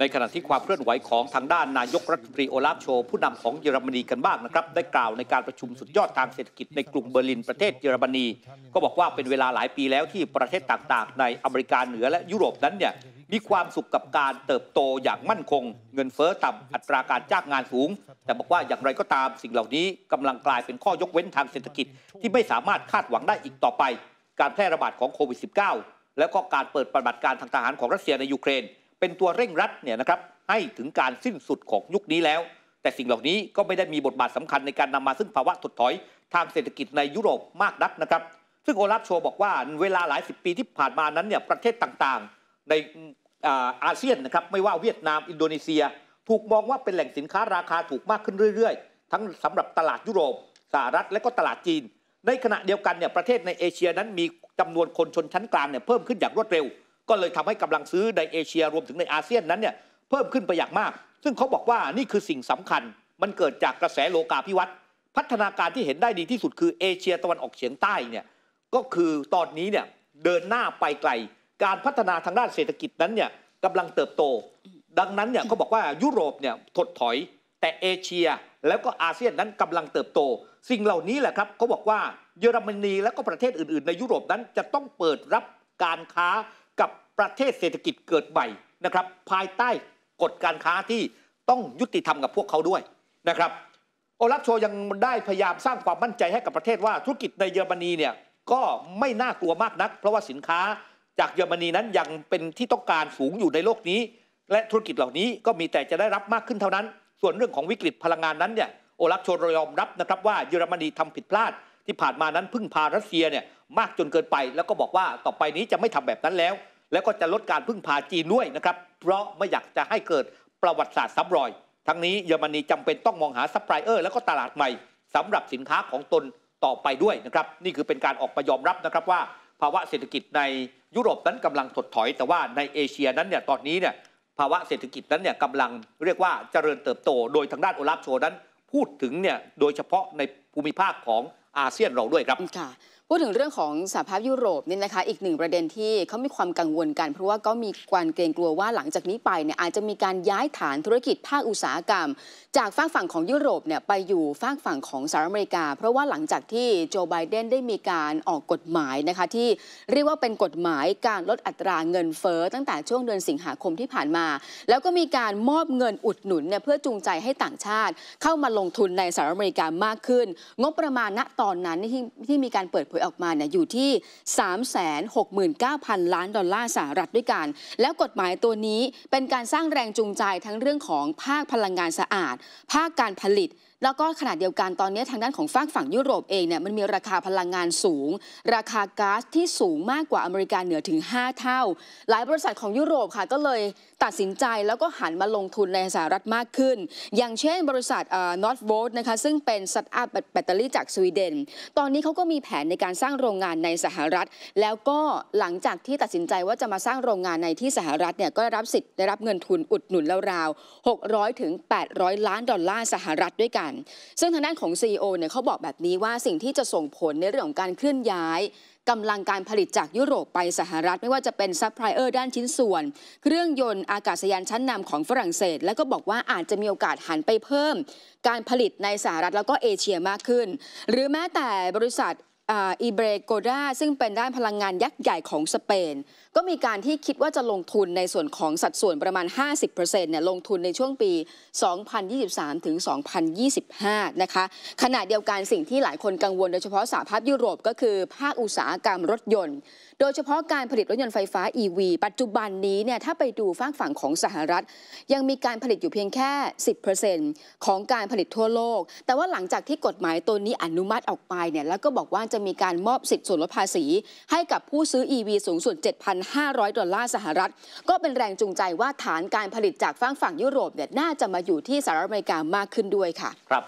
ในขณะที่ความเคลื่อนไหวของทางด้านนายกรัฐมนตรีโอลาฟโชผู้นำของเยอรมนีกันบ้างนะครับได้กล่าวในการประชุมสุดยอดทางเศรษฐกิจในกรุงเบอร์ลินประเทศเยอรมนี ก็บอกว่าเป็นเวลาหลายปีแล้วที่ประเทศต่างๆ ในอเมริกาเหนือและยุโรปนั้นเนี่ยมีความสุขกับการเติบโตอย่างมั่นคง เงินเฟ้อต่ำอัตราการจ้างงานสูง แต่บอกว่าอย่างไรก็ตามสิ่งเหล่านี้กำลังกลายเป็นข้อยกเว้นทางเศรษฐกิจที่ไม่สามารถคาดหวังได้อีกต่อไปการแพร่ระบาดของโควิด -19 แล้วก็การเปิดปฏิบัติการทางทหารของรัสเซียในยูเครนเป็นตัวเร่งรัดเนี่ยนะครับให้ถึงการสิ้นสุดของยุคนี้แล้ว แต่สิ่งเหล่านี้ก็ไม่ได้มีบทบาทสำคัญในการนำมาซึ่งภาวะถดถอยทางเศรษฐกิจในยุโรปมากนักนะครับ ซึ่งโอลาฟโชบอกว่าเวลาหลายสิบปีที่ผ่านมานั้นเนี่ยประเทศต่างๆ ในอาเซียนนะครับไม่ว่าเวียดนามอินโดนีเซีย ถูกมองว่าเป็นแหล่งสินค้าราคาถูกมากขึ้นเรื่อย ๆ ทั้งสำหรับตลาดยุโรปสหรัฐและก็ตลาดจีน ในขณะเดียวกันเนี่ยประเทศในเอเชียนั้นมีจำนวนคนชนชั้นกลางเนี่ยเพิ่มขึ้นอย่างรวดเร็วก็เลยทำให้กำลังซื้อในเอเชียรวมถึงในอาเซียนนั้นเนี่ยเพิ่มขึ้นไปอย่างมาก ซึ่งเขาบอกว่านี่คือสิ่งสำคัญ มันเกิดจากกระแสโลกาภิวัตน์พัฒนาการที่เห็นได้ดีที่สุดคือเอเชียตะวันออกเฉียงใต้เนี่ยก็คือตอนนี้เนี่ยเดินหน้าไปไกล การพัฒนาทางด้านเศรษฐกิจนั้นเนี่ยกำลังเติบโต ดังนั้นเนี่ยเขาบอกว่ายุโรปเนี่ยถดถอยแต่เอเชียแล้วก็อาเซียนนั้นกำลังเติบโต สิ่งเหล่านี้แหละครับเขาบอกว่าเยอรมนีและก็ประเทศอื่น ๆ ในยุโรปนั้นจะต้องเปิดรับการค้าประเทศเศรษฐกิจเกิดใหม่นะครับภายใต้กฎการค้าที่ต้องยุติธรรมกับพวกเขาด้วยนะครับโอลัฟโชยังได้พยายามสร้างความมั่นใจให้กับประเทศว่าธุรกิจในเยอรมนีเนี่ยก็ไม่น่ากลัวมากนัก เพราะว่าสินค้าจากเยอรมนีนั้นยังเป็นที่ต้องการสูงอยู่ในโลกนี้ และธุรกิจเหล่านี้ก็มีแต่จะได้รับมากขึ้นเท่านั้น ส่วนเรื่องของวิกฤตพลังงานนั้นเนี่ยโอลัฟโชยอมรับนะครับ ว่าเยอรมนีทำผิดพลาด ที่ผ่านมานั้นพึ่งพารัสเซียเนี่ยมากจนเกินไป แล้วก็บอกว่าต่อไปนี้จะไม่ทำแบบนั้นแล้วแล้วก็จะลดการพึ่งพาจีนด้วยนะครับ เพราะไม่อยากจะให้เกิดประวัติศาสตร์ซ้ำรอย ทั้งนี้เยอรมนีจำเป็นต้องมองหาซัพพลายเออร์แล้วก็ตลาดใหม่ สำหรับสินค้าของตนต่อไปด้วยนะครับ นี่คือเป็นการออกมายอมรับนะครับว่า ภาวะเศรษฐกิจในยุโรปนั้นกำลังถดถอย แต่ว่าในเอเชียนั้นเนี่ยตอนนี้เนี่ยภาวะเศรษฐกิจนั้นเนี่ยกำลัง เรียกว่าเจริญเติบโต โดยทางด้านโอลาฟโชนั้นพูดถึงเนี่ยโดยเฉพาะในภูมิภาคของอาเซียนเราด้วยครับค่ะูดถึงเรื่องของสหภาพยุโรปนี่นะคะอีกหนึ่งประเด็นที่เขามีความกังวลกันเพราะว่าก็มีความเกรงกลัวว่าหลังจากนี้ไปเนี่ยอาจจะมีการย้ายฐานธุรกิจภาคอุตสาหกรรม จากฝั่งฝั่งของยุโรปเนี่ยไปอยู่ฝั่งฝั่งของสหรัฐอเมริกา เพราะว่าหลังจากที่โจไบเดนได้มีการออกกฎหมายนะคะที่เรียกว่าเป็นกฎหมายการลดอัตราเงินเฟ้อตั้งแต่ช่วงเดือนสิงหาคมที่ผ่านมา แล้วก็มีการมอบเงินอุดหนุนเนี่ยเพื่อจูงใจให้ต่างชาติ เข้ามาลงทุนในสหรัฐอเมริกามากขึ้นงบประมาณณตอนนั้นที่ที่มีการเปิดเผยออกมาเนี่ยอยู่ที่ 369,000 ล้านดอลลาร์สหรัฐด้วยกันแล้วกฎหมายตัวนี้เป็นการสร้างแรงจูงใจทั้งเรื่องของภาคพลังงานสะอาด ภาคการผลิตแล้วก็ขณะเดียวกันตอนนี้ทางด้านของฝากฝั่งยุโรปเองเนี่ยมันมีราคาพลังงานสูง ราคาก๊าซที่สูงมากกว่าอเมริกาเหนือถึง 5 เท่า หลายบริษัทของยุโรปค่ะก็เลยตัดสินใจแล้วก็หันมาลงทุนในสหรัฐมากขึ้น อย่างเช่นบริษัทนอตโวลต์นะคะซึ่งเป็นสตาร์ทอัพแบตเตอรี่จากสวีเดน ตอนนี้เขาก็มีแผนในการสร้างโรงงานในสหรัฐ แล้วก็หลังจากที่ตัดสินใจว่าจะมาสร้างโรงงานในที่สหรัฐเนี่ยก็ได้รับสิทธิ์ได้รับเงินทุนอุดหนุนราวๆ600ถึง800ล้านดอลลาร์สหรัฐด้วยกันซึ่งทางด้านของ CEO เนี่ยเขาบอกแบบนี้ว่าสิ่งที่จะส่งผลในเรื่องของการเคลื่อนย้ายกำลังการผลิตจากยุโรปไปสหรัฐไม่ว่าจะเป็นซัพพลายเออร์ด้านชิ้นส่วนเครื่องยนต์อากาศยานชั้นนำของฝรั่งเศส และก็บอกว่าอาจจะมีโอกาสหันไปเพิ่ม การผลิตในสหรัฐแล้วก็เอเชียมากขึ้น หรือแม้แต่บริษัทอีเบรโกดาซึ่งเป็นด้านพลังงานยักษ์ใหญ่ของสเปน ก็มีการที่คิดว่าจะลงทุนในส่วนของสัดส่วนประมาณ 50%เนี่ยลงทุนในช่วงปี 2023ถึง2025นะคะขณะเดียวกันสิ่งที่หลายคนกังวล โดยเฉพาะสหภาพยุโรป ก็คือภาคอุตสาหกรรมรถยนต์ โดยเฉพาะการผลิตรถยนต์ไฟฟ้า EV ปัจจุบันนี้เนี่ยถ้าไปดูฝั่งฝั่งของสหรัฐ ยังมีการผลิตอยู่เพียงแค่ 10%ของการผลิตทั่วโลก แต่ว่าหลังจากที่กฎหมายตัวนี้อนุมัติออกไปเนี่ยแล้วก็บอกว่าจะมีการมอบสิทธิ์ส่วนลดภาษีให้กับผู้ซื้อ EV สูงสุด 7,500 ดอลลาร์สหรัฐ ก็เป็นแรงจูงใจว่าฐานการผลิตจากฝั่งฝั่งยุโรป เนี่ยน่าจะมาอยู่ที่สหรัฐอเมริกามากขึ้นด้วยค่ะ ครับ